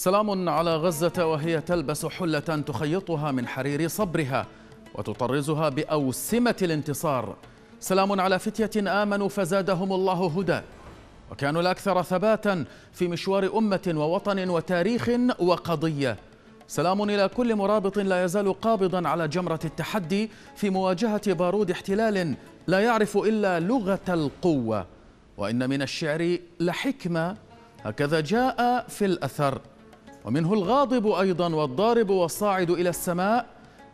سلام على غزة وهي تلبس حلة تخيطها من حرير صبرها وتطرزها بأوسمة الانتصار سلام على فتية آمنوا فزادهم الله هدى وكانوا الأكثر ثباتا في مشوار أمة ووطن وتاريخ وقضية سلام إلى كل مرابط لا يزال قابضا على جمرة التحدي في مواجهة بارود احتلال لا يعرف إلا لغة القوة وإن من الشعر لحكمة هكذا جاء في الأثر ومنه الغاضب أيضا والضارب والصاعد إلى السماء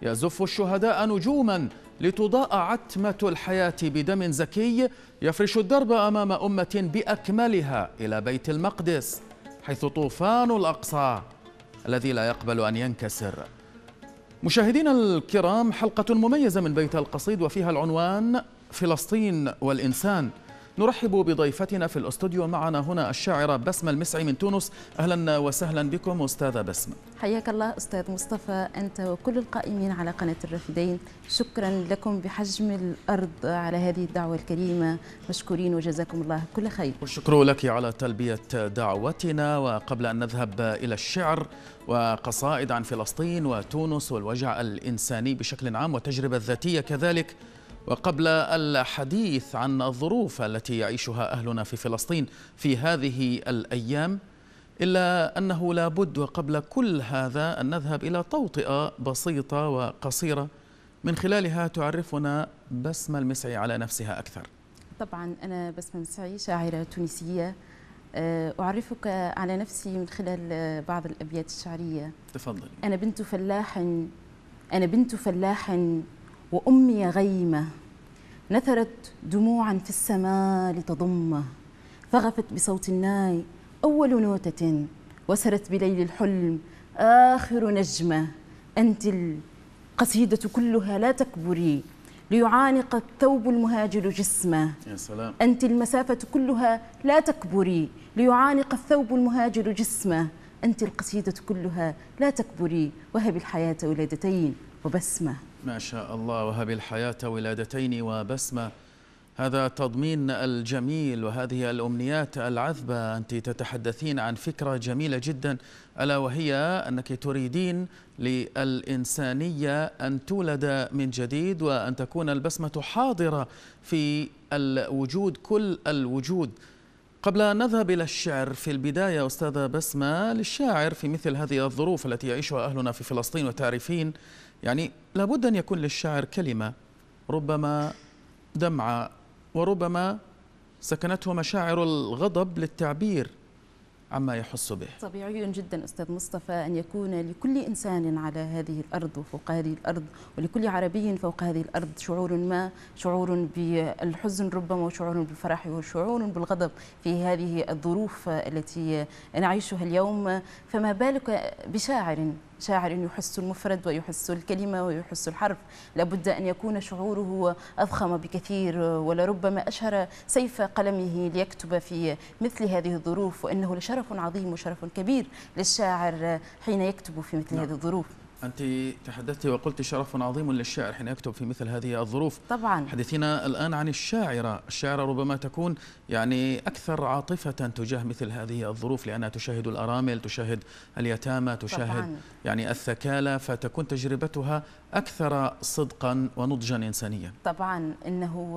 يزف الشهداء نجوما لتضاء عتمة الحياة بدم زكي يفرش الدرب أمام أمة بأكملها إلى بيت المقدس حيث طوفان الأقصى الذي لا يقبل أن ينكسر مشاهدينا الكرام حلقة مميزة من بيت القصيد وفيها العنوان فلسطين والإنسان نرحب بضيفتنا في الاستوديو معنا هنا الشاعرة بسمة المسعي من تونس أهلا وسهلا بكم أستاذة بسمة حياك الله أستاذ مصطفى أنت وكل القائمين على قناة الرافدين شكرا لكم بحجم الأرض على هذه الدعوة الكريمة مشكورين وجزاكم الله كل خير والشكر لك على تلبية دعوتنا وقبل أن نذهب إلى الشعر وقصائد عن فلسطين وتونس والوجع الإنساني بشكل عام والتجربة الذاتية كذلك وقبل الحديث عن الظروف التي يعيشها أهلنا في فلسطين في هذه الأيام إلا أنه لا بد وقبل كل هذا أن نذهب إلى توطئة بسيطة وقصيرة من خلالها تعرفنا بسمة المسعي على نفسها أكثر طبعا أنا بسمة مسعي شاعرة تونسية آه، أعرفك على نفسي من خلال بعض الأبيات الشعرية تفضل أنا بنت فلاح أنا بنت فلاح وأمي غيمة نثرت دموعا في السماء لتضمه فغفت بصوت الناي أول نوتة وسرت بليل الحلم آخر نجمة أنت القصيدة كلها لا تكبري ليعانق الثوب المهاجر جسمه يا سلام أنت المسافة كلها لا تكبري ليعانق الثوب المهاجر جسمه أنت القصيدة كلها لا تكبري وهب الحياة ولادتين وبسمه ما شاء الله وهب الحياة ولادتين وبسمة هذا تضمين الجميل وهذه الأمنيات العذبة أنت تتحدثين عن فكرة جميلة جدا ألا وهي أنك تريدين للإنسانية أن تولد من جديد وأن تكون البسمة حاضرة في الوجود كل الوجود قبل أن نذهب إلى الشعر في البداية أستاذة بسمة للشاعر في مثل هذه الظروف التي يعيشها أهلنا في فلسطين وتعرفين يعني لابد أن يكون للشاعر كلمة ربما دمعة وربما سكنته مشاعر الغضب للتعبير عما يحس به طبيعي جدا أستاذ مصطفى أن يكون لكل إنسان على هذه الأرض وفوق هذه الأرض ولكل عربي فوق هذه الأرض شعور ما شعور بالحزن ربما وشعور بالفرح وشعور بالغضب في هذه الظروف التي نعيشها اليوم فما بالك بشاعر شاعر يحس المفرد ويحس الكلمة ويحس الحرف لابد أن يكون شعوره أضخم بكثير ولربما أشهر سيف قلمه ليكتب في مثل هذه الظروف وأنه لشرف عظيم وشرف كبير للشاعر حين يكتب في مثل نعم. هذه الظروف أنت تحدثت وقلت شرف عظيم للشاعر حين يكتب في مثل هذه الظروف طبعا حدثينا الآن عن الشاعرة الشاعرة ربما تكون يعني أكثر عاطفة تجاه مثل هذه الظروف لأنها تشاهد الأرامل تشاهد اليتامى تشاهد طبعاً. يعني الثكالى فتكون تجربتها أكثر صدقا ونضجا إنسانيا طبعا إنه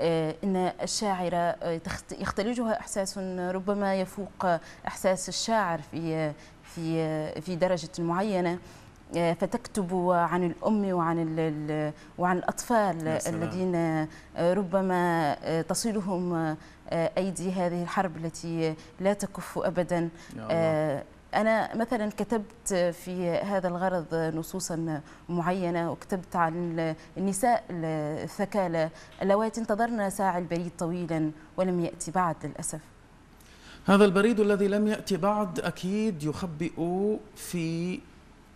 آه، ان الشاعره آه، يختلجها احساس ربما يفوق احساس الشاعر في في في درجه معينه فتكتب عن الأم وعن وعن الأطفال الذين آه، ربما آه، تصلهم آه، أيدي هذه الحرب التي لا تكف أبدا أنا مثلا كتبت في هذا الغرض نصوصا معينة وكتبت عن النساء الثكالى اللواتي انتظرن ساعي البريد طويلا ولم يأتي بعد للأسف هذا البريد الذي لم يأتي بعد أكيد يخبئ في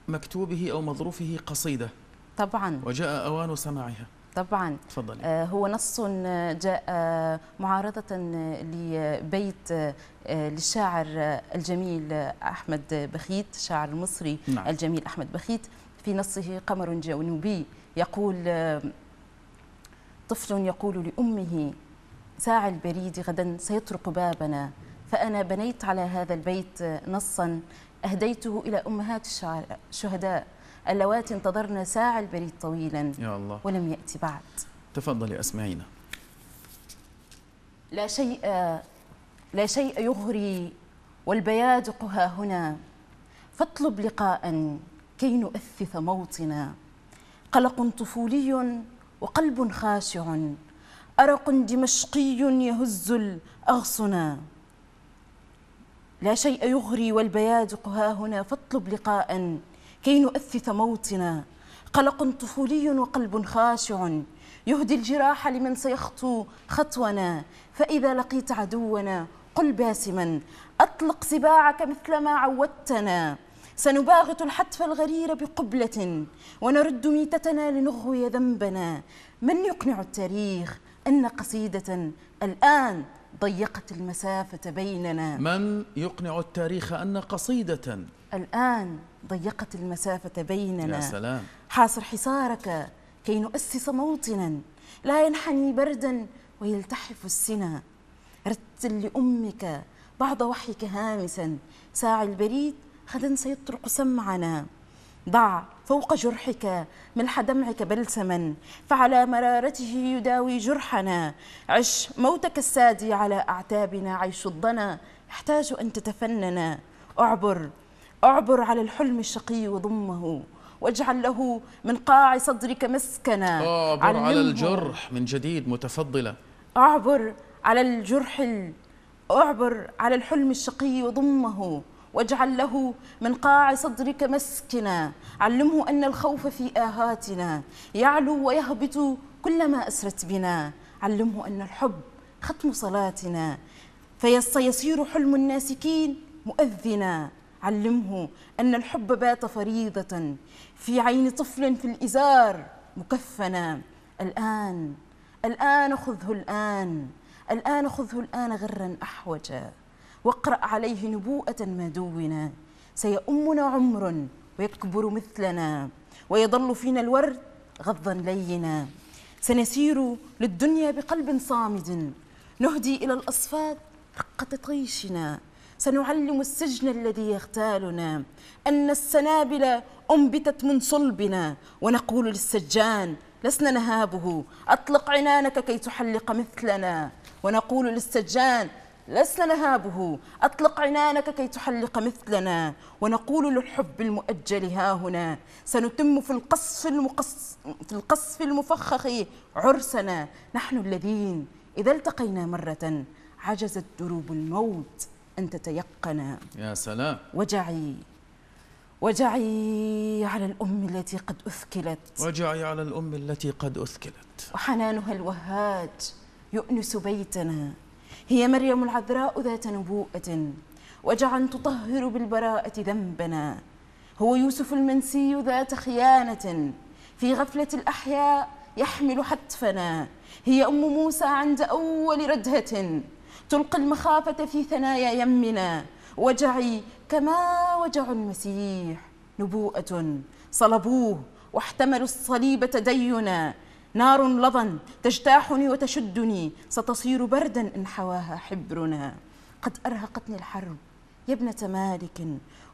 مكتوبه أو مظروفه قصيدة طبعا وجاء أوان سماعها طبعا تفضلي آه، هو نص آه، جاء آه، معارضة لبيت للشاعر الجميل أحمد بخيت الشاعر المصري نعم. الجميل أحمد بخيت في نصه قمر جنوبي يقول طفل يقول لأمه ساع البريد غدا سيطرق بابنا فأنا بنيت على هذا البيت نصا أهديته إلى أمهات الشهداء اللواتي انتظرن ساعة البريد طويلا يا الله ولم يأتي بعد تفضلي أسمعينا لا شيء لا شيء يغري والبيادق ها هنا فاطلب لقاء كي نؤثث موطنا قلق طفولي وقلب خاشع أرق دمشقي يهز الأغصنا لا شيء يغري والبيادق ها هنا فاطلب لقاء كي نؤثث موطنا قلق طفولي وقلب خاشع يهدي الجراح لمن سيخطو خطونا فإذا لقيت عدونا قل باسما أطلق سباعك مثلما عودتنا سنباغت الحتف الغرير بقبلة ونرد ميتتنا لنغوي ذنبنا من يقنع التاريخ أن قصيدة الآن ضيقت المسافة بيننا من يقنع التاريخ أن قصيدة الآن ضيقت المسافة بيننا يا سلام حاصر حصارك كي نؤسس موطنا لا ينحني بردا ويلتحف السنا رتل لأمك بعض وحيك هامسا ساعي البريد غدا سيطرق سمعنا ضع فوق جرحك ملح دمعك بلسما فعلى مرارته يداوي جرحنا عش موتك السادي على أعتابنا عيش الضنا يحتاج أن تتفننا أعبر أعبر على الحلم الشقي وضمه واجعل له من قاع صدرك مسكنا أعبر على, الجرح من جديد متفضلة أعبر على الجرح أعبر على الحلم الشقي وضمه واجعل له من قاع صدرك مسكنا علمه أن الخوف في آهاتنا يعلو ويهبط كلما أسرت بنا علمه أن الحب ختم صلاتنا فيصير حلم الناسكين مؤذنا علمه أن الحب بات فريضة في عين طفل في الإزار مكفنا الآن الآن خذه الآن الآن خذه الآن غرا أحوجا واقرأ عليه نبوءة ما دونا سيؤمنا عمر ويكبر مثلنا ويظل فينا الورد غضا لينا سنسير للدنيا بقلب صامد نهدي إلى الأصفاد رقة طيشنا سنعلم السجن الذي يغتالنا أن السنابل أنبتت من صلبنا ونقول للسجان لسنا نهابه أطلق عنانك كي تحلق مثلنا ونقول للسجان لسنا نهابه أطلق عنانك كي تحلق مثلنا ونقول للحب المؤجل ها هنا سنتم في القصف, المقص في القصف المفخخ عرسنا نحن الذين إذا التقينا مرة عجزت دروب الموت أن تتيقنا يا سلام وجعي وجعي على الأم التي قد أثكلت وجعي على الأم التي قد أثكلت وحنانها الوهاج يؤنس بيتنا هي مريم العذراء ذات نبوءة وجعا تطهر بالبراءة ذنبنا هو يوسف المنسي ذات خيانة في غفلة الأحياء يحمل حتفنا هي أم موسى عند أول ردهة تلقي المخافة في ثنايا يمنا وجعي كما وجع المسيح نبوءة صلبوه واحتملوا الصليب تدينا نار لظن تجتاحني وتشدني ستصير بردا إن حواها حبرنا قد أرهقتني الحرب يا ابنة مالك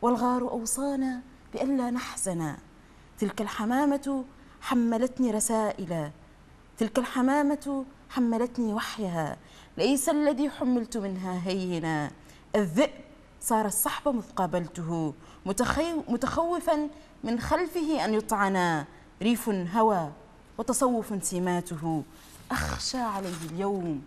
والغار أوصانا بألا نحزنا تلك الحمامة حملتني رسائل تلك الحمامة حملتني وحيها ليس الذي حملت منها هينا الذئب صار الصحب مذ قابلته متخوفا من خلفه أن يطعنا ريف هوى وتصوف سماته أخشى عليه اليوم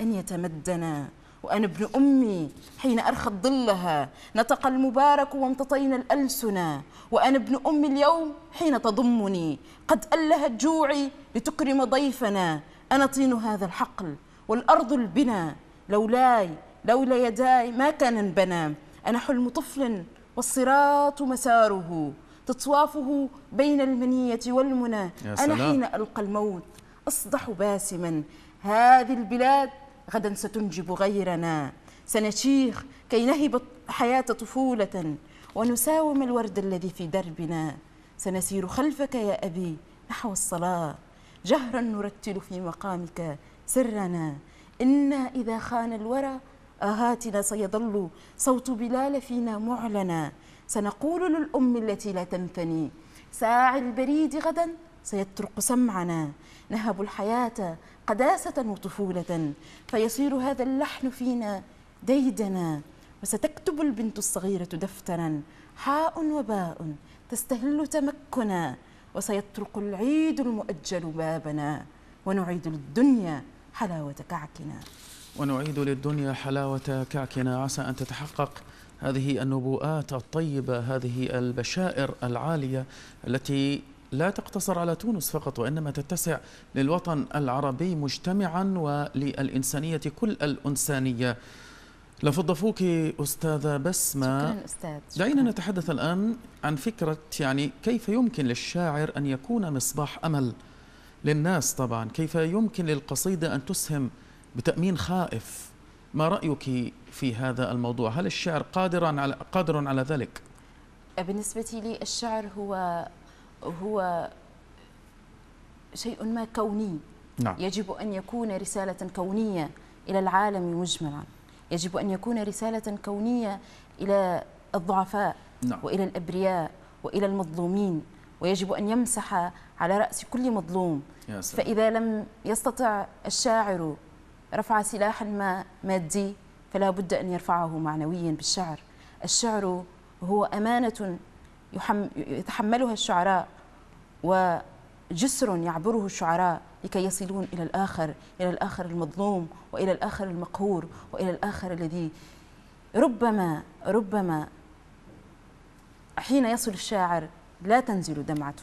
أن يتمدنا وأنا ابن أمي حين أرخت ظلها نطق المبارك وامتطينا الألسنا وأنا ابن أمي اليوم حين تضمني قد ألهت جوعي لتكرم ضيفنا أنا طين هذا الحقل والأرض البنا لولاي لولا يداي ما كان انبنى أنا حلم طفل والصراط مساره تطوافه بين المنية والمنى أنا حين ألقى الموت أصدح باسما هذه البلاد غدا ستنجب غيرنا سنشيخ كي نهب الحياة طفولة ونساوم الورد الذي في دربنا سنسير خلفك يا أبي نحو الصلاة جهرا نرتل في مقامك سرنا إنا إذا خان الورى آهاتنا سيظل صوت بلال فينا معلنا سنقول للأم التي لا تنثني ساعي البريد غدا سيطرق سمعنا نهب الحياة قداسة وطفولة فيصير هذا اللحن فينا ديدنا وستكتب البنت الصغيرة دفترا حاء وباء تستهل تمكنا وسيطرق العيد المؤجل بابنا ونعيد للدنيا حلاوة كعكنا ونعيد للدنيا حلاوة كعكنا عسى أن تتحقق هذه النبوءات الطيبة هذه البشائر العالية التي لا تقتصر على تونس فقط وإنما تتسع للوطن العربي مجتمعا وللإنسانية كل الإنسانية لفضفوك أستاذة بسمة شكرا أستاذ دعينا نتحدث الآن عن فكرة يعني كيف يمكن للشاعر أن يكون مصباح أمل للناس طبعا كيف يمكن للقصيدة أن تسهم بتأمين خائف ما رأيك في هذا الموضوع هل الشعر قادر على قادر على ذلك بالنسبة لي الشعر هو هو شيء ما كوني نعم. يجب أن يكون رسالة كونية إلى العالم مجملا يجب أن يكون رسالة كونية إلى الضعفاء نعم. وإلى الأبرياء وإلى المظلومين ويجب أن يمسح على رأس كل مظلوم فإذا لم يستطع الشاعر رفع سلاحا ما مادي فلا بد أن يرفعه معنويا بالشعر الشعر هو أمانة يتحملها الشعراء وجسر يعبره الشعراء لكي يصلون إلى الآخر إلى الآخر المظلوم وإلى الآخر المقهور وإلى الآخر الذي ربما ربما حين يصل الشاعر لا تنزل دمعته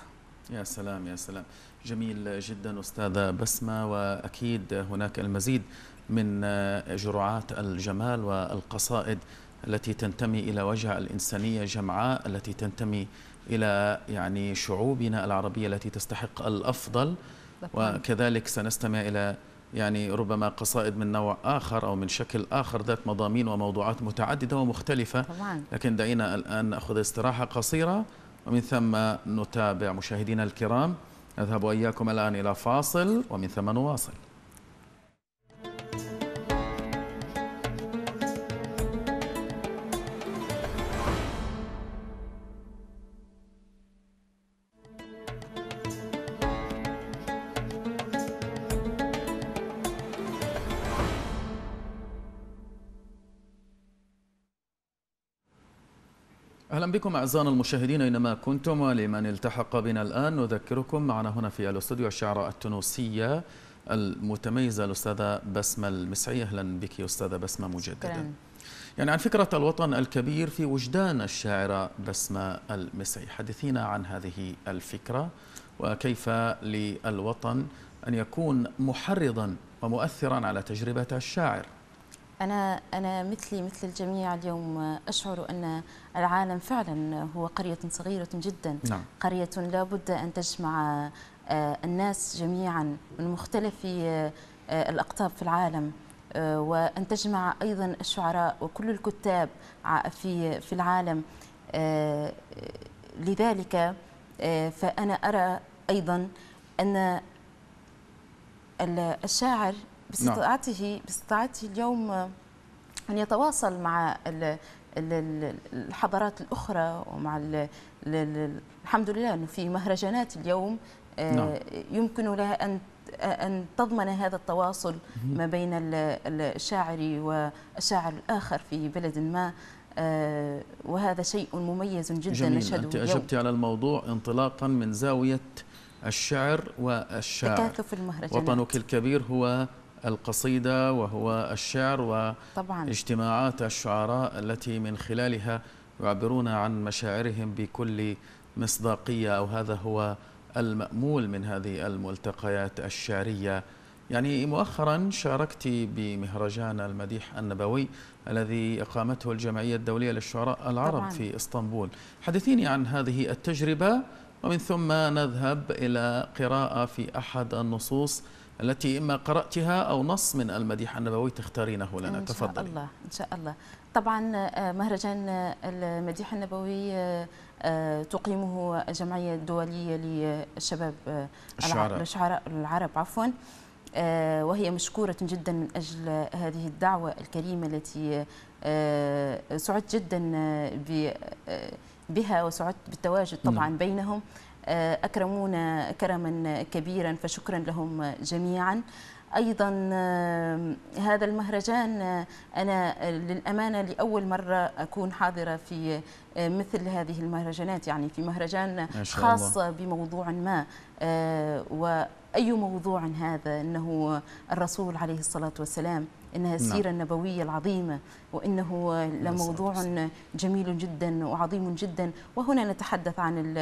يا سلام يا سلام جميل جدا أستاذة بسمة وأكيد هناك المزيد من جرعات الجمال والقصائد التي تنتمي إلى وجه الإنسانية جمعاء التي تنتمي إلى يعني شعوبنا العربية التي تستحق الأفضل وكذلك سنستمع إلى يعني ربما قصائد من نوع آخر أو من شكل آخر ذات مضامين وموضوعات متعددة ومختلفة طبعا. لكن دعينا الآن نأخذ استراحة قصيرة ومن ثم نتابع مشاهدينا الكرام نذهب وإياكم الآن إلى فاصل ومن ثم نواصل بكم أعزائنا المشاهدين أينما كنتم ولمن التحق بنا الآن نذكركم معنا هنا في الاستوديو الشعراء التونسية المتميزة الأستاذة بسمة المسعي أهلا بك يا أستاذة بسمة مجددا شكرا. يعني عن فكرة الوطن الكبير في وجدان الشاعرة بسمة المسعي حدثينا عن هذه الفكرة وكيف للوطن أن يكون محرضا ومؤثرا على تجربة الشاعر أنا أنا مثلي مثل الجميع اليوم أشعر أن العالم فعلا هو قرية صغيرة جدا نعم. قرية لا بد أن تجمع آه، الناس جميعا من مختلف آه، الأقطاب في العالم آه، وأن تجمع أيضا الشعراء وكل الكتاب في في العالم لذلك فأنا أرى أيضا أن الشاعر باستطاعته نعم. باستطاعته اليوم أن يتواصل مع الحضارات الأخرى ومع الحمد لله أنه في مهرجانات اليوم آه، نعم. يمكن لها أن أن تضمن هذا التواصل ما بين الشاعر والشاعر الآخر في بلد ما آه، وهذا شيء مميز جدا نشهده أنت اجبتي على الموضوع انطلاقا من زاوية الشعر والشاعر تكاثف المهرجانات وطنك الكبير هو القصيدة وهو الشعر واجتماعات الشعراء التي من خلالها يعبرون عن مشاعرهم بكل مصداقية أو هذا هو المأمول من هذه الملتقيات الشعرية يعني مؤخرا شاركت بمهرجان المديح النبوي الذي أقامته الجمعية الدولية للشعراء العرب طبعاً. في إسطنبول حدثيني عن هذه التجربة ومن ثم نذهب إلى قراءة في أحد النصوص التي إما قرأتها أو نص من المديح النبوي تختارينه لنا إن شاء الله إن شاء الله طبعا آه، مهرجان آه، المديح النبوي آه، تقيمه الجمعية الدولية للشباب الشعراء الشعراء العرب عفوا وهي مشكورة جدا من أجل هذه الدعوة الكريمة التي سعدت جدا بها وسعدت بالتواجد طبعا نعم. بينهم آه، أكرمونا كرما كبيرا فشكرا لهم جميعا أيضا آه، هذا المهرجان آه، أنا للأمانة لأول مرة أكون حاضرة في مثل هذه المهرجانات يعني في مهرجان خاص بموضوع ما وأي موضوع هذا أنه الرسول عليه الصلاة والسلام إنها نعم. السيرة نعم. النبوية العظيمة وإنه لموضوع جميل جدا وعظيم جدا وهنا نتحدث عن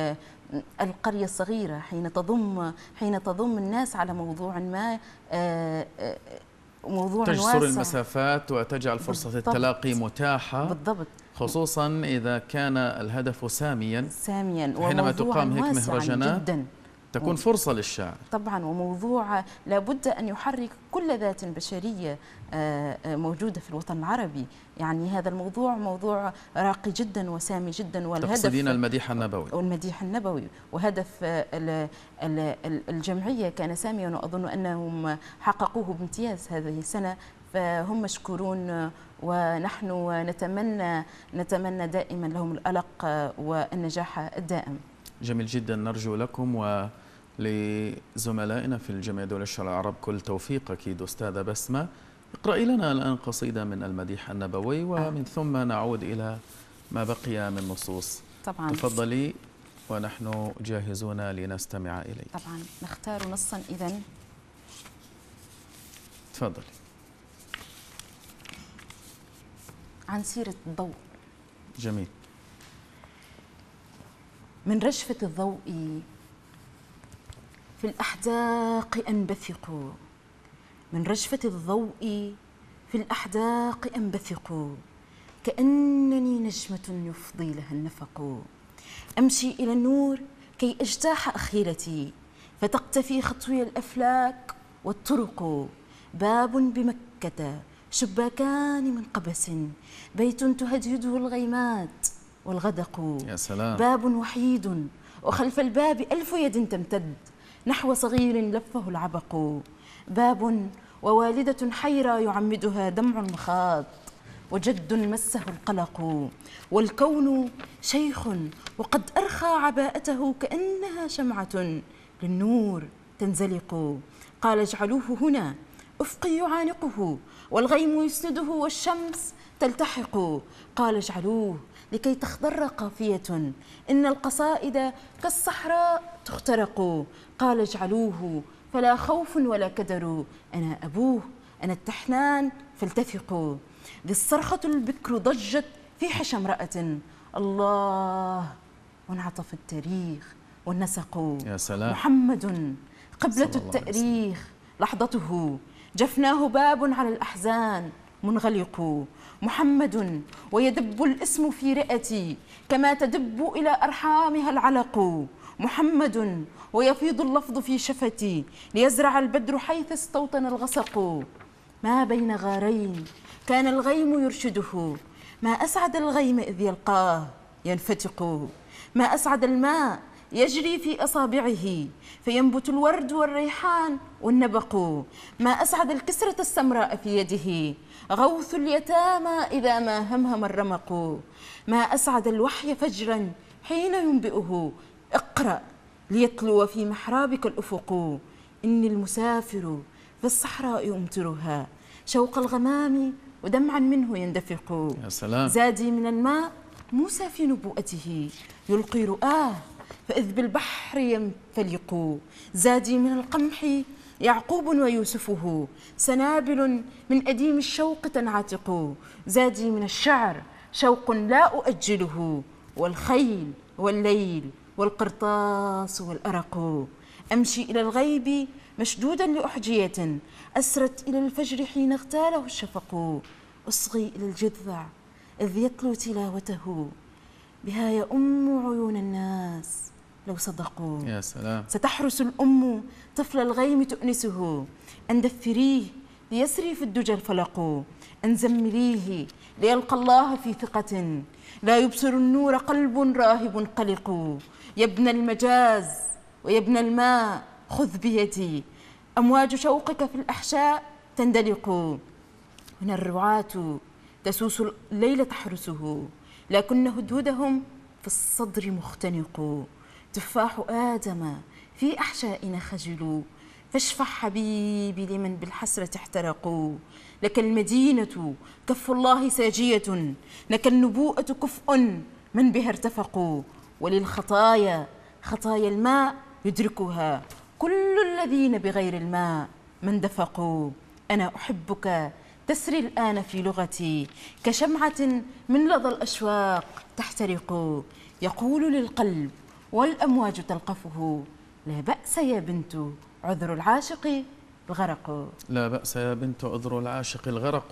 القرية الصغيرة حين تضم حين تضم الناس على موضوع ما آه، آه، موضوع تجسر واسع. المسافات وتجعل فرصة بالضبط. التلاقي متاحة بالضبط خصوصا إذا كان الهدف ساميا ساميا حينما تقام هيك مهرجانات جدا تكون فرصة للشاعر طبعا وموضوع لابد أن يحرك كل ذات بشرية آه، آه، موجودة في الوطن العربي يعني هذا الموضوع موضوع راقي جدا وسامي جدا والهدف تقصدين المديح النبوي والمديح النبوي وهدف آه، الجمعية كان ساميا وأظن أنهم حققوه بامتياز هذه السنة فهم مشكورون ونحن نتمنى نتمنى دائما لهم الألق والنجاح الدائم جميل جدا نرجو لكم ولزملائنا في الجمعية الدولية الشعراء العرب كل توفيق أكيد أستاذة بسمة اقرأي لنا الآن قصيدة من المديح النبوي ومن ثم نعود إلى ما بقي من نصوص طبعا تفضلي ونحن جاهزون لنستمع إليك طبعا نختار نصا إذا تفضلي عن سيرة الضوء جميل من رجفة الضوء في الأحداق أنبثق من رجفة الضوء في الأحداق أنبثق كأنني نجمة يفضي لها النفق أمشي إلى النور كي أجتاح أخيرتي فتقتفي خطوي الأفلاك والطرق باب بمكة شباكان من قبس بيت تهدهده الغيمات والغدق يا سلام باب وحيد وخلف الباب ألف يد تمتد نحو صغير لفه العبق باب ووالدة حيرى يعمدها دمع مخاض وجد مسه القلق والكون شيخ وقد أرخى عباءته كأنها شمعة للنور تنزلق قال اجعلوه هنا أفقي يعانقه والغيم يسنده والشمس تلتحق قال اجعلوه لكي تخضر قافية إن القصائد كالصحراء تخترق قال اجعلوه فلا خوف ولا كدر أنا أبوه أنا التحنان فالتفقوا ذي الصرخة البكر ضجت في حشى امرأة الله وانعطف التاريخ والنسق يا سلام محمد قبلة التأريخ لحظته جفناه باب على الأحزان منغلق محمد ويدب الاسم في رئتي كما تدب إلى أرحامها العلق محمد ويفيض اللفظ في شفتي ليزرع البدر حيث استوطن الغسق ما بين غارين كان الغيم يرشده ما أسعد الغيم إذ يلقاه ينفتق ما أسعد الماء يجري في أصابعه فينبت الورد والريحان والنبق ما أسعد الكسرة السمراء في يده غوث اليتامى إذا ما همهم الرمق ما أسعد الوحي فجرا حين ينبئه اقرأ ليتلو في محرابك الأفق إني المسافر في الصحراء شوق الغمام ودمعا منه يندفق يا سلام زادي من الماء موسى في نبوءته يلقي رؤاه فإذ بالبحر ينفلق زادي من القمح يعقوب ويوسفه سنابل من أديم الشوق تنعتق زادي من الشعر شوق لا أؤجله والخيل والليل والقرطاس والأرق أمشي إلى الغيب مشدودا لأحجية أسرت إلى الفجر حين اغتاله الشفق أصغي إلى الجذع إذ يتلو تلاوته بها يؤم عيون الناس لو صدقوا يا سلام ستحرس الأم طفل الغيم تؤنسه أن دفريه ليسري في الدجى الفلق أن زمليه ليلقى الله في ثقة لا يبصر النور قلب راهب قلق يا ابن المجاز ويا ابن الماء خذ بيدي أمواج شوقك في الأحشاء تندلق هنا الرعاة تسوس الليل تحرسه لكن هدهدهم في الصدر مختنق تفاح آدم في أحشائنا خجلوا فاشفع حبيبي لمن بالحسرة احترقوا لك المدينة كف الله ساجية لك النبوءة كفء من بها ارتفقوا وللخطايا خطايا الماء يدركها كل الذين بغير الماء من دفقوا أنا أحبك تسري الآن في لغتي كشمعة من لظى الأشواق تحترق يقول للقلب والأمواج تلقفه لا بأس يا بنت عذر العاشق الغرق لا بأس يا بنت عذر العاشق الغرق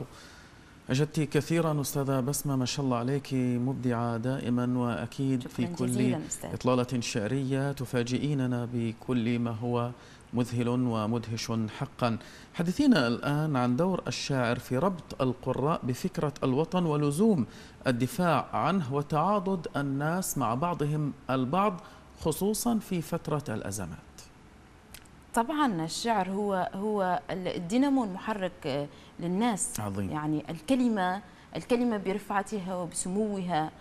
أجدت كثيرا أستاذة بسمة ما شاء الله عليك مبدعة دائما وأكيد في كل إطلالة شعرية تفاجئيننا بكل ما هو مذهل ومدهش حقا حدثينا الآن عن دور الشاعر في ربط القراء بفكرة الوطن ولزوم الدفاع عنه وتعاضد الناس مع بعضهم البعض خصوصا في فترة الأزمات طبعا الشعر هو هو الدينامو المحرك للناس عظيم. يعني الكلمة الكلمة برفعتها وبسموها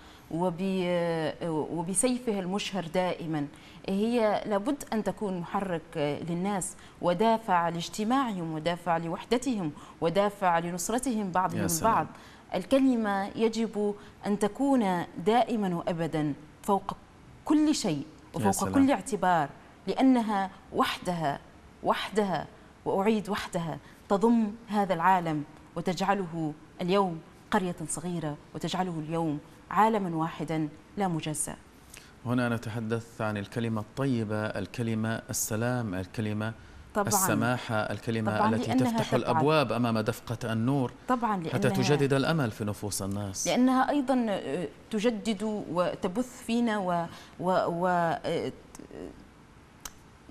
وبسيفها المشهر دائما هي لابد أن تكون محرك للناس ودافع لاجتماعهم ودافع لوحدتهم ودافع لنصرتهم بعضهم البعض الكلمة يجب أن تكون دائما وأبدا فوق كل شيء وفوق كل اعتبار لأنها وحدها وحدها وأعيد وحدها تضم هذا العالم وتجعله اليوم قرية صغيرة وتجعله اليوم عالما واحدا لا مجزأ هنا نتحدث عن الكلمة الطيبة الكلمة السلام الكلمة طبعا السماحة الكلمة طبعاً التي تفتح الأبواب أمام دفقة النور طبعا حتى تجدد الأمل في نفوس الناس لأنها أيضا آه، تجدد وتبث فينا و, و, و آه،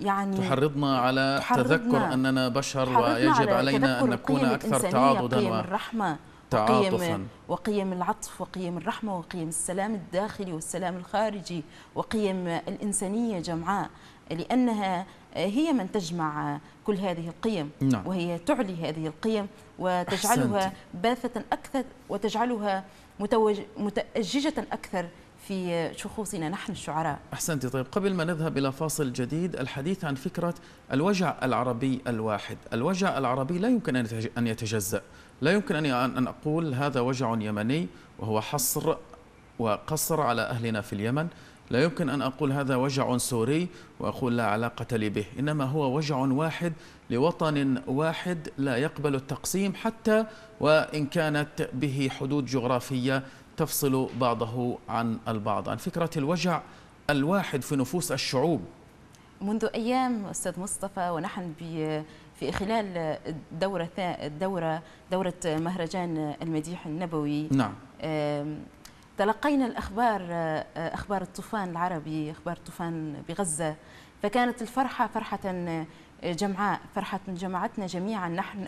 يعني تحرضنا على تحرضنا تذكر أننا بشر ويجب علينا أن نكون أكثر تعاضدا والرحمة وقيم, وقيم العطف وقيم الرحمة وقيم السلام الداخلي والسلام الخارجي وقيم الإنسانية جمعاء لأنها هي من تجمع كل هذه القيم نعم. وهي تعلي هذه القيم وتجعلها باثة أكثر وتجعلها متأججة أكثر في شخوصنا نحن الشعراء أحسنت طيب قبل ما نذهب إلى فاصل جديد الحديث عن فكرة الوجع العربي الواحد الوجع العربي لا يمكن أن يتجزأ لا يمكن أن أقول هذا وجع يمني وهو حصر وقصر على أهلنا في اليمن لا يمكن أن أقول هذا وجع سوري وأقول لا علاقة لي به إنما هو وجع واحد لوطن واحد لا يقبل التقسيم حتى وإن كانت به حدود جغرافية تفصل بعضه عن البعض عن فكرة الوجع الواحد في نفوس الشعوب منذ أيام أستاذ مصطفى ونحن في خلال الدورة الدورة دورة مهرجان المديح النبوي نعم تلقينا الأخبار آه، أخبار الطوفان العربي أخبار الطوفان بغزة فكانت الفرحة فرحة جمعاء فرحة من جماعتنا جميعا نحن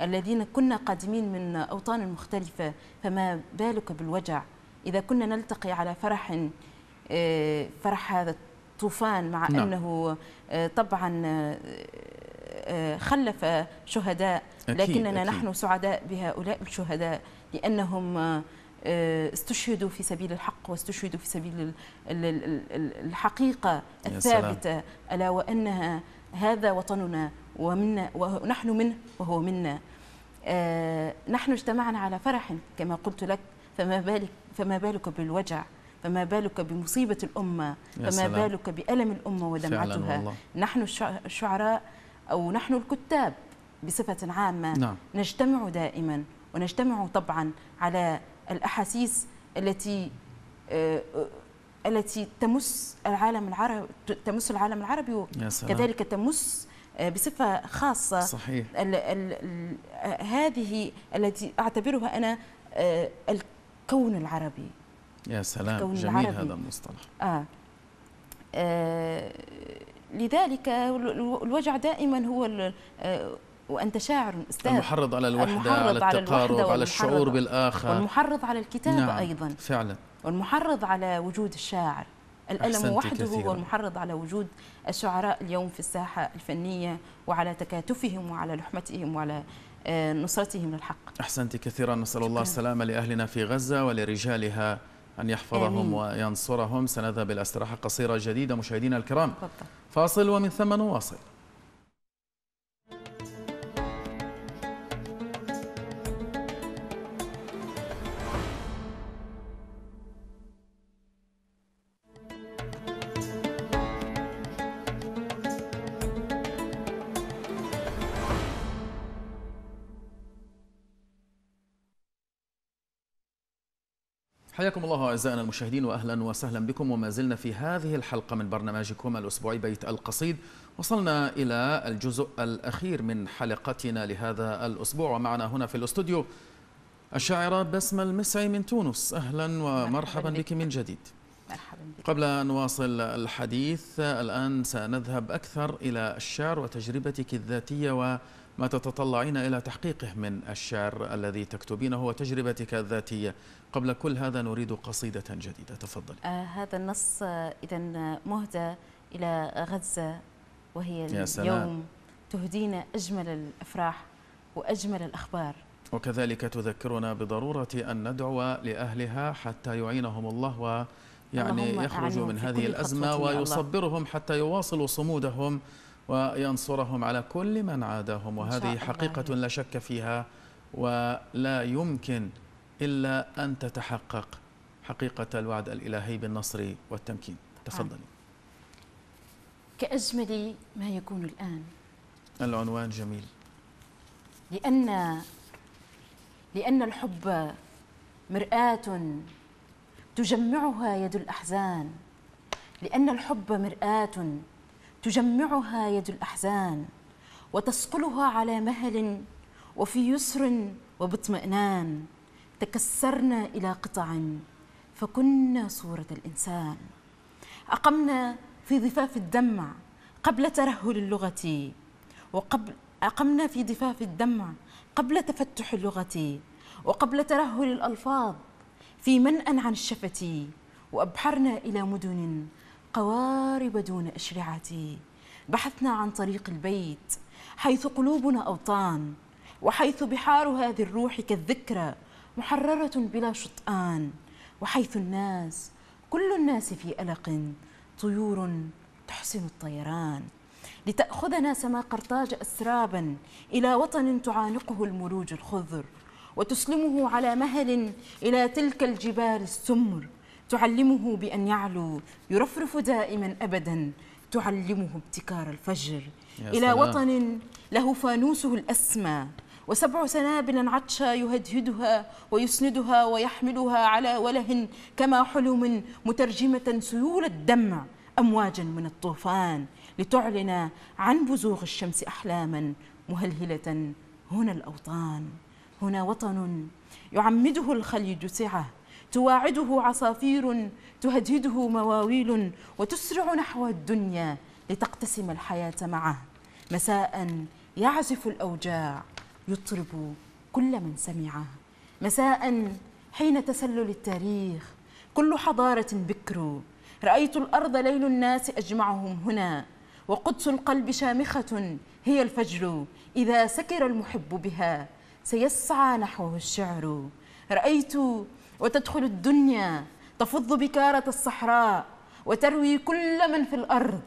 الذين كنا قادمين من أوطان مختلفة فما بالك بالوجع إذا كنا نلتقي على فرح آه، فرح هذا الطوفان مع نعم. أنه آه، طبعا آه، خلف شهداء لكننا أكيد نحن سعداء بهؤلاء الشهداء لأنهم استشهدوا في سبيل الحق واستشهدوا في سبيل الحقيقة الثابتة ألا وأنها هذا وطننا ومنا ونحن منه وهو منا آه نحن اجتمعنا على فرح كما قلت لك فما بالك فما بالك بالوجع فما بالك بمصيبة الأمة فما سلام. بالك بألم الأمة ودمعتها نحن الشعراء أو نحن الكتاب بصفة عامة نعم. نجتمع دائما ونجتمع طبعا على الأحاسيس التي آه، التي تمس العالم العربي تمس العالم العربي وكذلك تمس آه، بصفه خاصه صحيح. الـ الـ الـ هذه التي اعتبرها انا آه، الكون العربي يا سلام الكون جميل العربي. هذا المصطلح آه. آه لذلك الوجع دائما هو آه، وأنت شاعر أستاذ المحرض على الوحدة المحرض على التقارب على الشعور بالآخر والمحرض على الكتابة نعم أيضا فعلا والمحرض على وجود الشاعر الألم وحده كثيرا. هو المحرض على وجود الشعراء اليوم في الساحة الفنية وعلى تكاتفهم وعلى لحمتهم وعلى آه، نصرتهم للحق أحسنت كثيرا نسأل الله السلامة لأهلنا في غزة ولرجالها أن يحفظهم آمين. وينصرهم سنذهب إلى استراحة قصيرة جديدة مشاهدينا الكرام فاصل ومن ثم نواصل حياكم الله أعزائنا المشاهدين وأهلا وسهلا بكم وما زلنا في هذه الحلقة من برنامجكم الأسبوعي بيت القصيد وصلنا إلى الجزء الأخير من حلقتنا لهذا الأسبوع ومعنا هنا في الاستوديو الشاعرة بسمة المسعي من تونس أهلا ومرحبا بك من جديد مرحبا بك. قبل أن نواصل الحديث الآن سنذهب أكثر إلى الشعر وتجربتك الذاتية و. ما تتطلعين إلى تحقيقه من الشعر الذي تكتبينه وتجربتك الذاتية قبل كل هذا نريد قصيدة جديدة تفضلي آه هذا النص آه، إذا مهدى إلى غزة وهي اليوم تهدينا أجمل الأفراح وأجمل الأخبار وكذلك تذكرنا بضرورة أن ندعو لأهلها حتى يعينهم الله ويعني يخرجوا من هذه الأزمة ويصبرهم حتى يواصلوا صمودهم وينصرهم على كل من عاداهم وهذه حقيقة لا شك فيها ولا يمكن إلا أن تتحقق حقيقة الوعد الإلهي بالنصر والتمكين تفضلي آه. كأجمل ما يكون الآن العنوان جميل لأن لأن الحب مرآة تجمعها يد الأحزان لأن الحب مرآة تجمعها يد الأحزان وتسقلها على مهل وفي يسر وباطمئنان تكسرنا إلى قطع فكنا صورة الإنسان أقمنا في ضفاف الدمع قبل ترهل اللغة وقبل أقمنا في ضفاف الدمع قبل تفتح اللغة وقبل ترهل الألفاظ في منأ عن الشفة وأبحرنا إلى مدن قوارب دون أشرعة بحثنا عن طريق البيت حيث قلوبنا أوطان وحيث بحار هذه الروح كالذكرى محررة بلا شطآن وحيث الناس كل الناس في ألق طيور تحسن الطيران لتأخذنا سما قرطاج أسرابا إلى وطن تعانقه المروج الخضر وتسلمه على مهل إلى تلك الجبال السمر تعلمه بأن يعلو يرفرف دائما أبدا تعلمه ابتكار الفجر إلى سلام. وطن له فانوسه الأسمى وسبع سنابل عطشى يهدهدها ويسندها ويحملها على وله كما حلم مترجمة سيول الدمع أمواجا من الطوفان لتعلن عن بزوغ الشمس أحلاما مهلهلة هنا الأوطان هنا وطن يعمده الخليج سعه تواعده عصافير تهدهده مواويل وتسرع نحو الدنيا لتقتسم الحياة معه مساء يعزف الأوجاع يطرب كل من سمعه مساء حين تسلل التاريخ كل حضارة بكر رأيت الأرض ليل الناس أجمعهم هنا وقدس القلب شامخة هي الفجر إذا سكر المحب بها سيسعى نحوه الشعر رأيت وتدخل الدنيا تفض بكارة الصحراء وتروي كل من في الأرض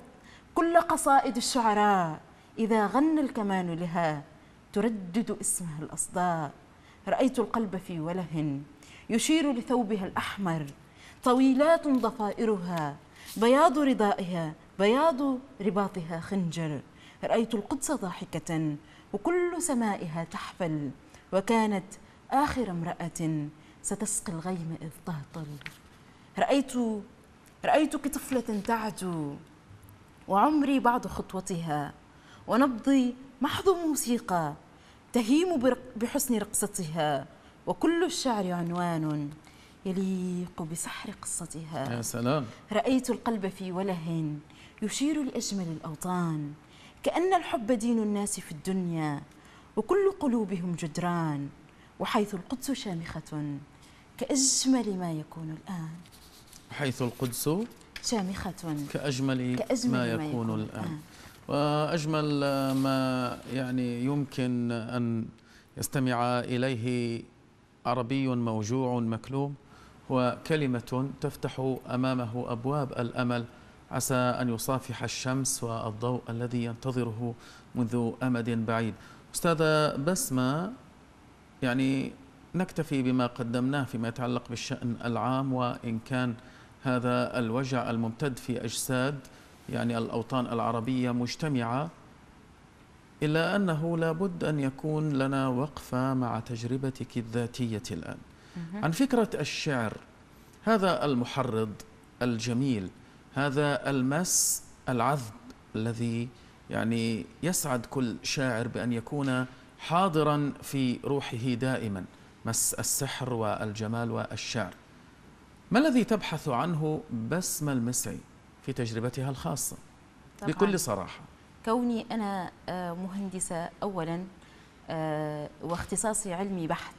كل قصائد الشعراء إذا غنى الكمان لها تردد اسمها الأصداء رأيت القلب في وله يشير لثوبها الأحمر طويلات ضفائرها بياض رضائها بياض رباطها خنجر رأيت القدس ضاحكة وكل سمائها تحفل وكانت آخر امرأة ستسقي الغيم إذ تهطل رأيت رأيتك طفلة تعجو وعمري بعد خطوتها ونبضي محض موسيقى تهيم بحسن رقصتها وكل الشعر عنوان يليق بسحر قصتها يا سلام رأيت القلب في وله يشير لأجمل الأوطان كأن الحب دين الناس في الدنيا وكل قلوبهم جدران وحيث القدس شامخة كأجمل ما يكون الآن حيث القدس شامخة كأجمل, كأجمل ما, يكون ما يكون الآن, الآن. وأجمل ما يعني يمكن أن يستمع إليه عربي موجوع مكلوم هو كلمة تفتح أمامه أبواب الأمل عسى أن يصافح الشمس والضوء الذي ينتظره منذ أمد بعيد أستاذة بسمة يعني نكتفي بما قدمناه فيما يتعلق بالشأن العام وإن كان هذا الوجع الممتد في أجساد يعني الأوطان العربية مجتمعة إلا أنه لابد أن يكون لنا وقفة مع تجربتك الذاتية الآن عن فكرة الشعر هذا المحرض الجميل هذا المس العذب الذي يعني يسعد كل شاعر بأن يكون حاضرا في روحه دائما مس السحر والجمال والشعر ما الذي تبحث عنه بسمة المسعي في تجربتها الخاصة بكل صراحة كوني أنا آه، مهندسة أولا آه، واختصاصي علمي بحت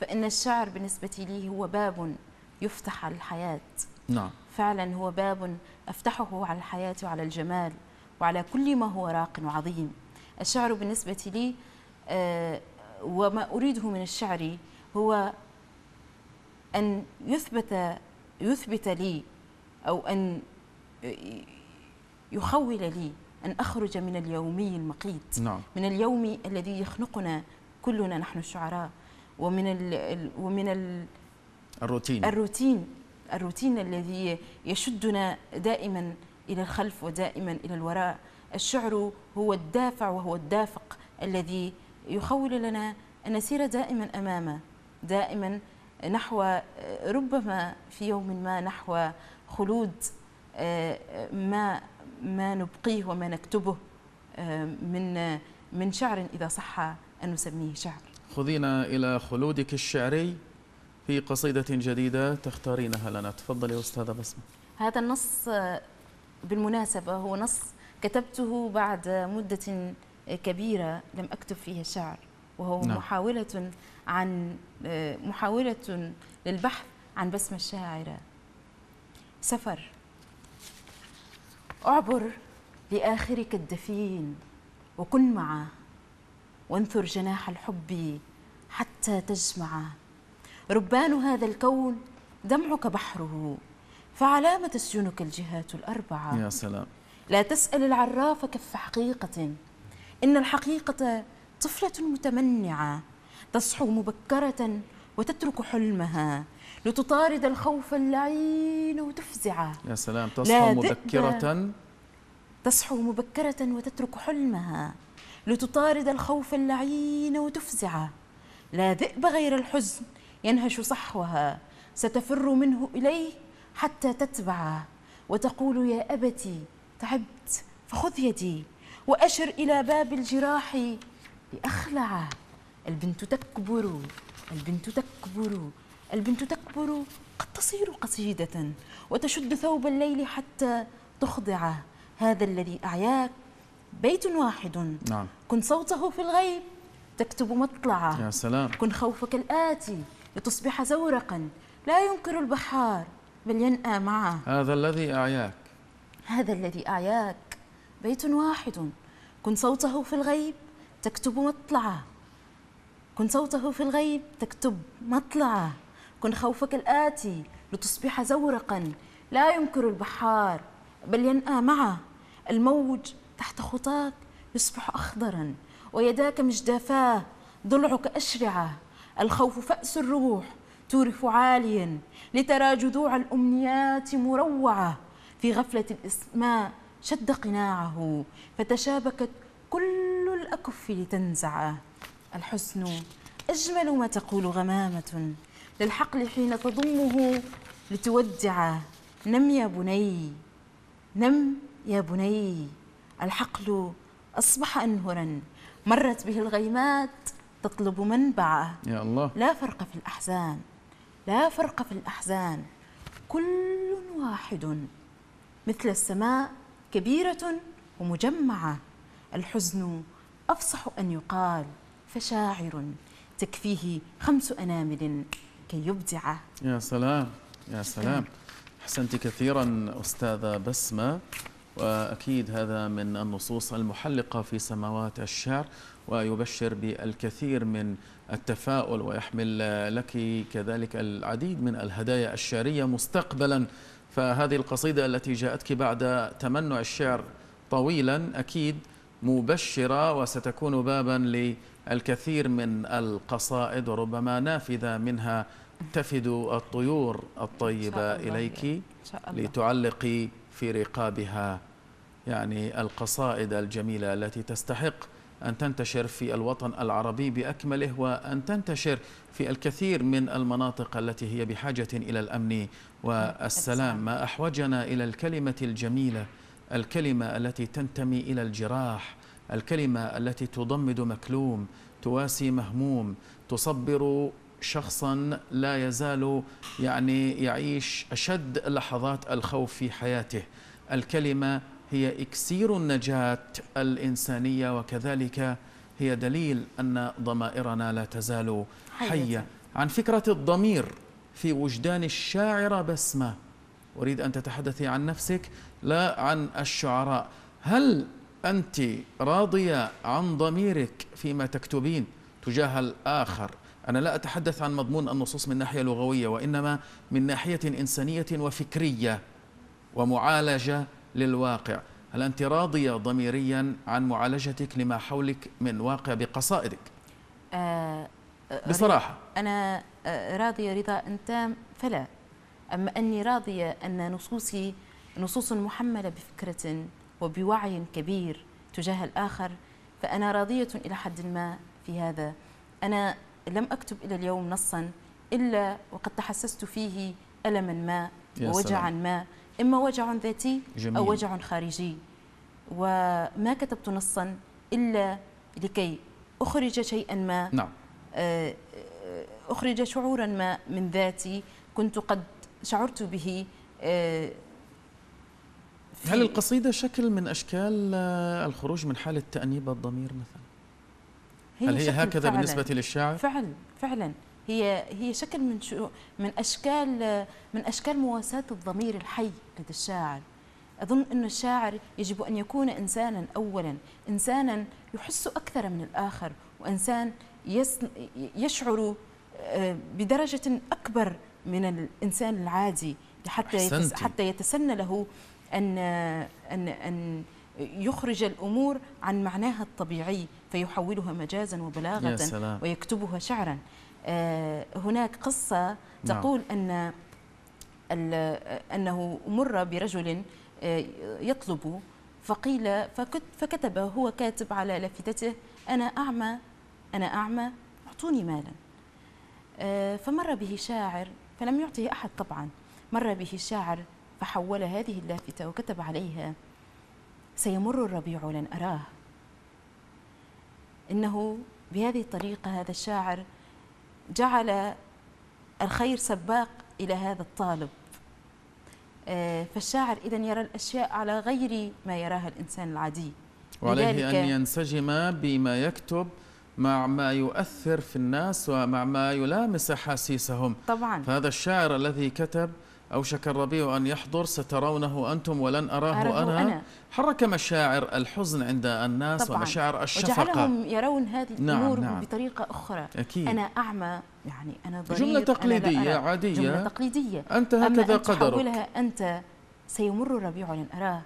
فإن الشعر بالنسبة لي هو باب يفتح على الحياة نعم فعلا هو باب أفتحه على الحياة وعلى الجمال وعلى كل ما هو راق وعظيم الشعر بالنسبة لي آه، وما أريده من الشعر هو أن يثبت يثبت لي أو أن يخول لي أن أخرج من اليومي المقيت نعم. من اليوم الذي يخنقنا كلنا نحن الشعراء ومن ال ومن ال الروتين الروتين الروتين الذي يشدنا دائما إلى الخلف ودائما إلى الوراء الشعر هو الدافع وهو الدافق الذي يخول لنا أن نسير دائما أمامه دائما نحو آه، ربما في يوم ما نحو خلود آه، ما ما نبقيه وما نكتبه آه، من من شعر إذا صح أن نسميه شعر خذينا إلى خلودك الشعري في قصيدة جديدة تختارينها لنا تفضلي أستاذة بسمة هذا النص بالمناسبة هو نص كتبته بعد مدة كبيرة لم أكتب فيها شعر وهو نعم. محاولة عن آه، محاولة للبحث عن بسمة الشاعرة سفر أعبر لآخرك الدفين وكن معه وانثر جناح الحب حتى تجمع ربان هذا الكون دمعك بحره فعلام تسجنك الجهات الأربعة يا سلام لا تسأل العراف كف حقيقة إن الحقيقة طفلة متمنعة تصحو مبكرة وتترك حلمها لتطارد الخوف اللعين وتفزع يا سلام تصحو مبكرة تصحو مبكرة وتترك حلمها لتطارد الخوف اللعين وتفزع لا ذئب غير الحزن ينهش صحوها ستفر منه إليه حتى تتبعه وتقول يا أبتي تعبت فخذ يدي وأشر إلى باب الجراح لأخلعه البنت تكبر البنت تكبر البنت تكبر قد تصير قصيدة وتشد ثوب الليل حتى تخضعه هذا الذي أعياك بيت واحد نعم. كن صوته في الغيب تكتب مطلعه يا سلام كن خوفك الآتي لتصبح زورقا لا ينكر البحار بل ينأى معه هذا الذي أعياك هذا الذي أعياك بيت واحد كن صوته في الغيب تكتب مطلعه كن صوته في الغيب تكتب مطلعه كن خوفك الآتي لتصبح زورقا لا ينكر البحار بل ينأى معه الموج تحت خطاك يصبح أخضرا ويداك مجدافاه ضلعك أشرعة الخوف فأس الروح تورف عاليا لترى جذوع الأمنيات مروعة في غفلة الإسماء شد قناعه فتشابكت كل الأكف لتنزعه الحسن أجمل ما تقول غمامة للحقل حين تضمه لتودعه نم يا بني نم يا بني الحقل أصبح أنهرا مرت به الغيمات تطلب منبعه يا الله لا فرق في الأحزان لا فرق في الأحزان كل واحد مثل السماء كبيرة ومجمعة الحزن أفصح أن يقال فشاعر تكفيه خمس أنامل كي يبدع يا سلام يا سلام حسنت كثيرا أستاذة بسمة وأكيد هذا من النصوص المحلقة في سماوات الشعر ويبشر بالكثير من التفاؤل ويحمل لك كذلك العديد من الهدايا الشعرية مستقبلا فهذه القصيدة التي جاءتك بعد تمنع الشعر طويلا أكيد مبشرة وستكون بابا للكثير من القصائد وربما نافذة منها تفد الطيور الطيبة إليك لتعلقي في رقابها يعني القصائد الجميلة التي تستحق أن تنتشر في الوطن العربي بأكمله وأن تنتشر في الكثير من المناطق التي هي بحاجة إلى الأمن والسلام ما أحوجنا إلى الكلمة الجميلة الكلمة التي تنتمي إلى الجراح الكلمة التي تضمد مكلوم تواسي مهموم تصبر شخصا لا يزال يعني يعيش أشد لحظات الخوف في حياته الكلمة هي إكسير النجاة الإنسانية وكذلك هي دليل أن ضمائرنا لا تزال حية عن فكرة الضمير في وجدان الشاعرة بسمة أريد أن تتحدثي عن نفسك لا عن الشعراء هل أنت راضية عن ضميرك فيما تكتبين تجاه الآخر أنا لا أتحدث عن مضمون النصوص من ناحية لغوية وإنما من ناحية إنسانية وفكرية ومعالجة للواقع هل أنت راضية ضميريا عن معالجتك لما حولك من واقع بقصائدك آه بصراحة أنا آه، راضية رضا أنت فلا أما أني راضية أن نصوصي نصوص محملة بفكرة وبوعي كبير تجاه الآخر فأنا راضية إلى حد ما في هذا أنا لم أكتب إلى اليوم نصا إلا وقد تحسست فيه ألما ما ووجعا ما إما وجع ذاتي جميل. أو وجع خارجي وما كتبت نصا إلا لكي أخرج شيئا ما نعم. آه، آه، أخرج شعورا ما من ذاتي كنت قد شعرت به آه، هل القصيدة شكل من أشكال الخروج من حالة تأنيب الضمير مثلا؟ هي هل هي هكذا فعلا بالنسبة للشاعر؟ فعلا فعلا هي هي شكل من شو من اشكال من اشكال مواساه الضمير الحي لدى الشاعر اظن انه الشاعر يجب ان يكون انسانا اولا انسانا يحس اكثر من الاخر وانسان يشعر آه، بدرجه اكبر من الانسان العادي حتى حتى يتسنى له ان ان ان يخرج الامور عن معناها الطبيعي فيحولها مجازا وبلاغه ويكتبها شعرا آه، هناك قصة نعم. تقول أن أنه مر برجل آه، يطلب فقيل فكتب هو كاتب على لافتته أنا أعمى أنا أعمى أعطوني مالا آه، فمر به شاعر فلم يعطه أحد طبعا مر به شاعر فحول هذه اللافتة وكتب عليها سيمر الربيع لن أراه إنه بهذه الطريقة هذا الشاعر جعل الخير سباق إلى هذا الطالب آه، فالشاعر إذا يرى الأشياء على غير ما يراها الإنسان العادي وعليه أن ينسجم بما يكتب مع ما يؤثر في الناس ومع ما يلامس أحاسيسهم طبعا فهذا الشاعر الذي كتب أوشك الربيع أن يحضر سترونه أنتم ولن أراه, أراه أنا. أنا حرك مشاعر الحزن عند الناس طبعاً. ومشاعر الشفقة وجعلهم يرون هذه نعم، الأمور نعم نعم. بطريقة أخرى أكيد. أنا أعمى يعني أنا ضرير جملة تقليدية أنا عادية جملة تقليدية أنت هكذا أن قدرك أما أنت سيمر الربيع لن أراه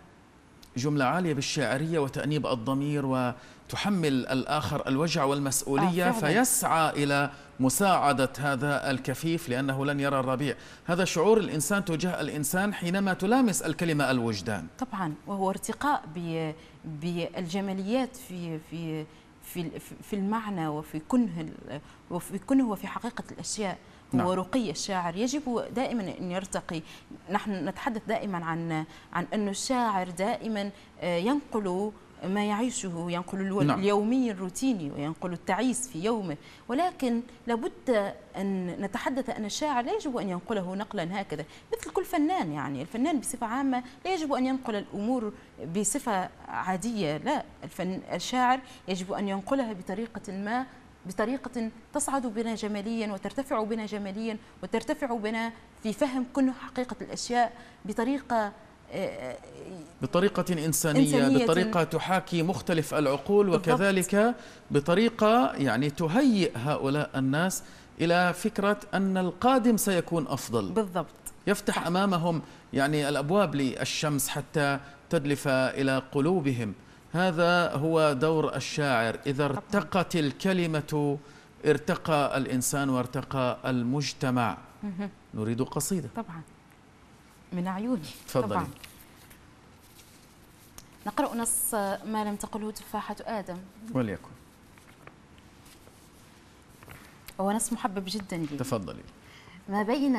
جملة عالية بالشاعرية وتأنيب الضمير وتحمل الآخر الوجع والمسؤولية آه فيسعى إلى مساعدة هذا الكفيف لأنه لن يرى الربيع هذا شعور الإنسان تجاه الإنسان حينما تلامس الكلمة الوجدان طبعا وهو ارتقاء بالجماليات في في في في المعنى وفي كنه وفي كنه وفي حقيقة الأشياء نعم. ورقي الشاعر يجب دائما أن يرتقي نحن نتحدث دائما عن عن أن الشاعر دائما آه، ينقل ما يعيشه ينقل نعم. اليومي الروتيني وينقل التعيس في يومه ولكن لابد أن نتحدث أن الشاعر لا يجب أن ينقله نقلا هكذا مثل كل فنان يعني الفنان بصفة عامة لا يجب أن ينقل الأمور بصفة عادية لا الفن الشاعر يجب أن ينقلها بطريقة ما بطريقة تصعد بنا جماليا وترتفع بنا جماليا وترتفع بنا في فهم كل حقيقة الأشياء بطريقة بطريقة إنسانية, إنسانية بطريقة تحاكي مختلف العقول وكذلك بالضبط. بطريقة يعني تهيئ هؤلاء الناس إلى فكرة أن القادم سيكون أفضل بالضبط يفتح أمامهم يعني الأبواب للشمس حتى تدلف إلى قلوبهم هذا هو دور الشاعر إذا ارتقت الكلمة ارتقى الإنسان وارتقى المجتمع نريد قصيدة طبعاً من عيوني تفضلي نقرأ نص ما لم تقله تفاحة آدم وليكن هو نص محبب جدا لي تفضلي ما بين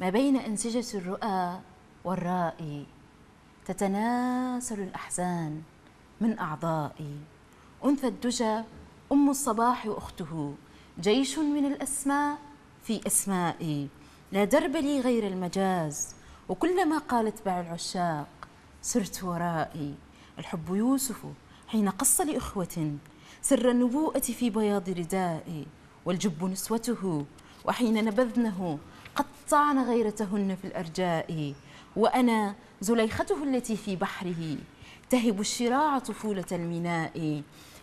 ما بين أنسجة الرؤى والرائي تتناسل الأحزان من أعضائي أنثى الدجى أم الصباح وأخته جيش من الأسماء في أسمائي لا درب لي غير المجاز وكلما قالت باع العشاق سرت ورائي الحب يوسف حين قص لإخوة سر النبوءة في بياض ردائي والجب نسوته وحين نبذنه قطعن غيرتهن في الأرجاء وأنا زليخته التي في بحره تهب الشراع طفولة الميناء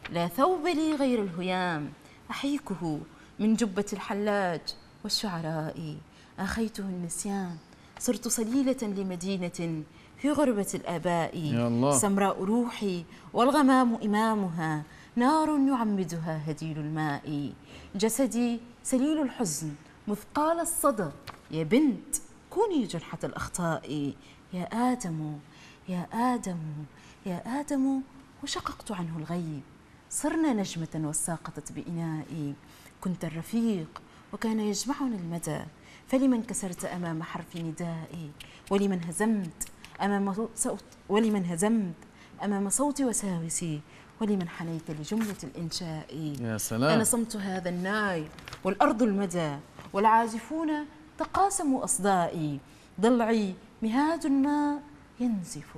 لا ثوب لي غير الهيام أحيكه من جبة الحلاج والشعراء أخيته النسيان صرت صليلة لمدينة في غربة الآباء يا الله. سمراء روحي والغمام إمامها نار يعمدها هديل الماء جسدي سليل الحزن مثقال الصدى يا بنت كوني جرحة الأخطاء يا آدم يا آدم يا آدم وشققت عنه الغيب صرنا نجمة وساقطت بإنائي كنت الرفيق وكان يجمعنا المدى فلمن كسرت أمام حرف ندائي ولمن هزمت أمام صوت ولمن هزمت أمام صوت وساوسي ولمن حنيت لجملة الإنشاء يا سلام أنا صمت هذا الناي والأرض المدى والعازفون تقاسموا أصدائي ضلعي مهاد ما ينزف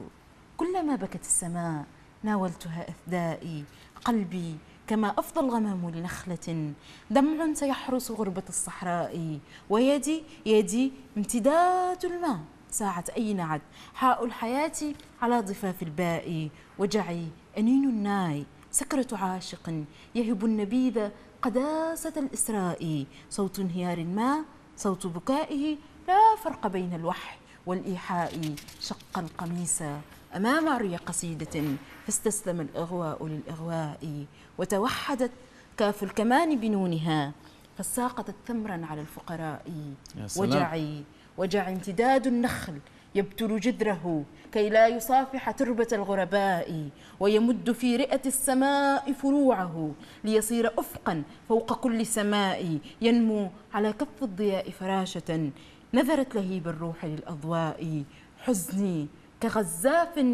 كلما بكت السماء ناولتها أثدائي قلبي كما أفضى الغمام لنخلة دمع سيحرس غربة الصحراء ويدي يدي امتداد الماء ساعة أي نعد حاء الحياة على ضفاف الباء وجعي أنين الناي سكرة عاشق يهب النبيذ قداسة الإسراء صوت انهيار ما صوت بكائه لا فرق بين الوحي والإيحاء شق القميص أمام عري قصيدة فاستسلم الإغواء للإغواء وتوحدت كاف الكمان بنونها فساقطت ثمرا على الفقراء وجعي وجع امتداد النخل يبتل جذره كي لا يصافح تربة الغرباء ويمد في رئة السماء فروعه ليصير أفقا فوق كل سماء ينمو على كف الضياء فراشة نذرت لهيب الروح للأضواء حزني كغزاف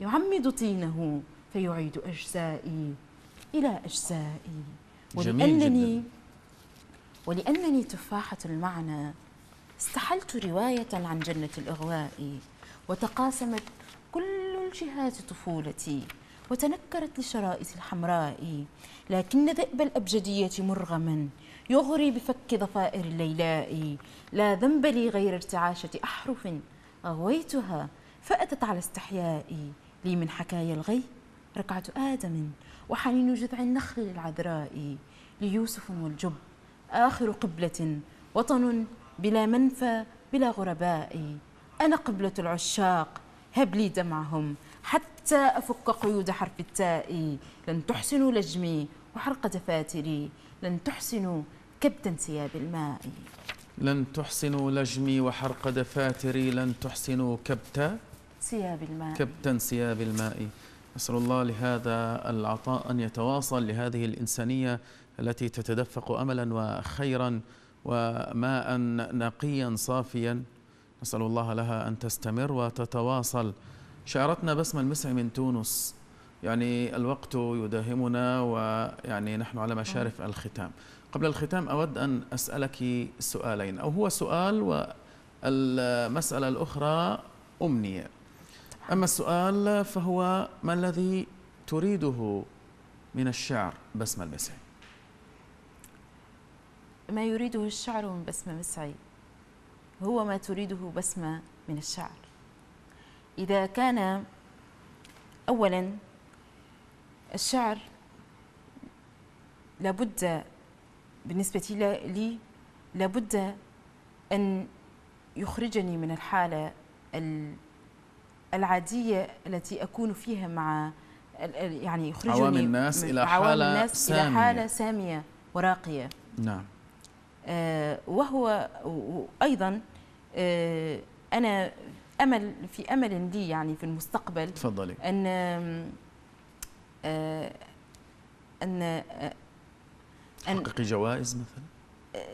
يعمد طينه فيعيد أجزائي إلى أجزائي ولأنني ولأنني تفاحة المعنى استحلت رواية عن جنة الإغواء وتقاسمت كل الجهات طفولتي وتنكرت لشرائط الحمراء لكن ذئب الأبجدية مرغما يغري بفك ضفائر الليلاء لا ذنب لي غير ارتعاشة أحرف غويتها فأتت على استحيائي لي من حكايا الغي ركعة آدم وحنين جذع النخل العذراء ليوسف والجب آخر قبلة وطن بلا منفى بلا غرباء أنا قبلة العشاق هب لي دمعهم حتى أفك قيود حرف التاء لن تحسنوا لجمي وحرق دفاتري لن تحسنوا كبت انسياب الماء لن تحسنوا لجمي وحرق دفاتري لن تحسنوا كبت سياب الماء كبت انسياب الماء نسأل الله لهذا العطاء أن يتواصل لهذه الإنسانية التي تتدفق أملا وخيرا وماء نقيا صافيا نسأل الله لها أن تستمر وتتواصل شعرتنا بسمة المسعي من تونس يعني الوقت يداهمنا ويعني نحن على مشارف الختام قبل الختام أود أن أسألك سؤالين أو هو سؤال والمسألة الأخرى أمنية أما السؤال فهو ما الذي تريده من الشعر بسمة المسعي ما يريده الشعر من بسمة مسعي هو ما تريده بسمة من الشعر إذا كان أولا الشعر لابد بالنسبة لي لابد أن يخرجني من الحالة العادية التي أكون فيها مع يعني يخرجني عوام الناس إلى حالة, الناس سامية. إلى حالة سامية وراقية نعم آه، وهو أيضا آه، أنا أمل في أمل لي يعني في المستقبل تفضلي أن آه، أن تحققي جوائز مثلا؟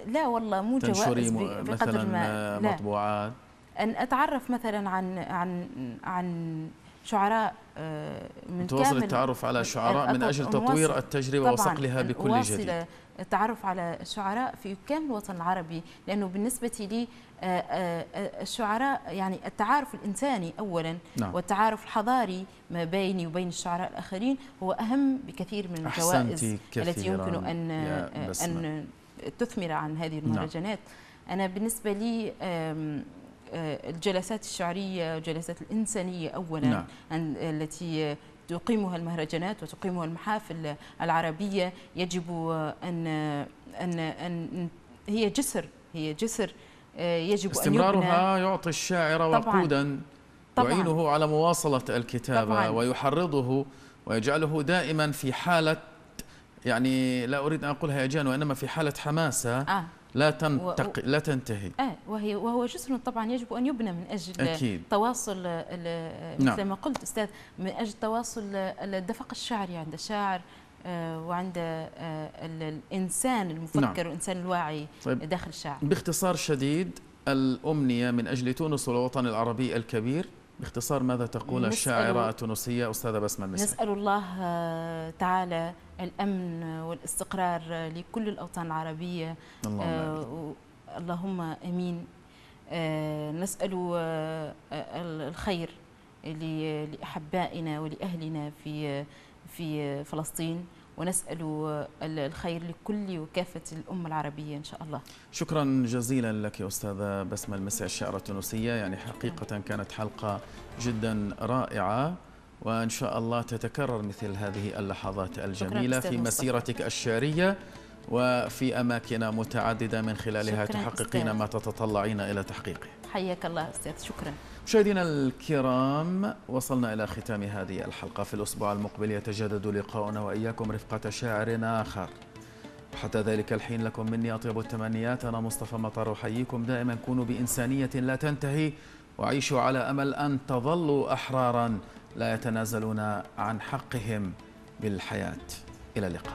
لا والله مو جوائز تنشري مثلا مطبوعات ان اتعرف مثلا عن عن عن شعراء آه، من تواصل التعرف على شعراء من اجل تطوير التجربه وصقلها بكل جديد التعرف على الشعراء في كامل الوطن العربي لانه بالنسبه لي آه، آه، الشعراء يعني التعارف الانساني اولا نعم. والتعارف الحضاري ما بيني وبين الشعراء الاخرين هو اهم بكثير من الجوائز التي يمكن ان ان تثمر عن هذه نعم. المهرجانات نعم. انا بالنسبه لي آه، الجلسات الشعرية الجلسات الإنسانية أولا نعم. التي تقيمها المهرجانات وتقيمها المحافل العربية يجب أن أن أن هي جسر هي جسر آه، يجب استمرارها أن يعطي الشاعر وقودا يعينه على مواصلة الكتابة طبعاً ويحرضه ويجعله دائما في حالة يعني لا أريد أن أقولها هيجان وإنما في حالة حماسة آه. لا تنتق... و... لا تنتهي آه وهي وهو جسر طبعا يجب ان يبنى من اجل أكيد. تواصل مثل نعم. ما قلت استاذ من اجل تواصل الدفق الشعري عند الشاعر آه، وعند آه، الانسان المفكر نعم. والانسان الواعي طيب. داخل الشعر باختصار شديد الامنيه من اجل تونس والوطن العربي الكبير باختصار ماذا تقول الشاعرة التونسية أستاذة بسمة المسيح نسأل الله آه، تعالى الأمن والاستقرار لكل الأوطان العربية اللهم, آه، أمين آه، نسأل الخير لأحبائنا ولأهلنا في في فلسطين ونسأل الخير لكل وكافة الأمة العربية إن شاء الله شكرا جزيلا لك يا أستاذة بسمة المسيح الشاعرة التونسية يعني حقيقة كانت حلقة جدا رائعة وإن شاء الله تتكرر مثل هذه اللحظات الجميلة في مسيرتك الشعرية وفي أماكن متعددة من خلالها تحققين ما تتطلعين إلى تحقيقه حياك الله أستاذ شكرا مشاهدينا الكرام وصلنا إلى ختام هذه الحلقة في الأسبوع المقبل يتجدد لقاؤنا وإياكم رفقة شاعر آخر وحتى ذلك الحين لكم مني أطيب التمنيات أنا مصطفى مطر أحييكم دائما كونوا بإنسانية لا تنتهي وعيشوا على أمل أن تظلوا أحرارا لا يتنازلون عن حقهم بالحياة إلى اللقاء